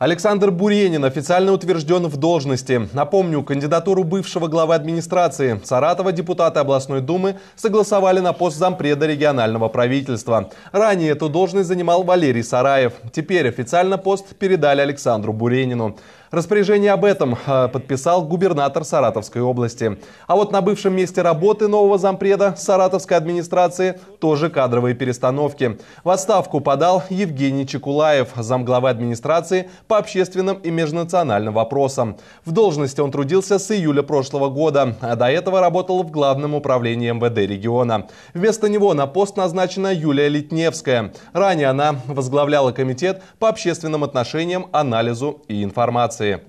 Александр Буренин официально утвержден в должности. Напомню, кандидатуру бывшего главы администрации Саратова депутаты областной думы согласовали на пост зампреда регионального правительства. Ранее эту должность занимал Валерий Сараев. Теперь официально пост передали Александру Буренину. Распоряжение об этом э, подписал губернатор Саратовской области. А вот на бывшем месте работы нового зампреда Саратовской администрации тоже кадровые перестановки. В отставку подал Евгений Чекулаев, замглавы администрации по общественным и межнациональным вопросам. В должности он трудился с июля прошлого года, а до этого работал в Главном управлении МВД региона. Вместо него на пост назначена Юлия Литневская. Ранее она возглавляла комитет по общественным отношениям, анализу и информации.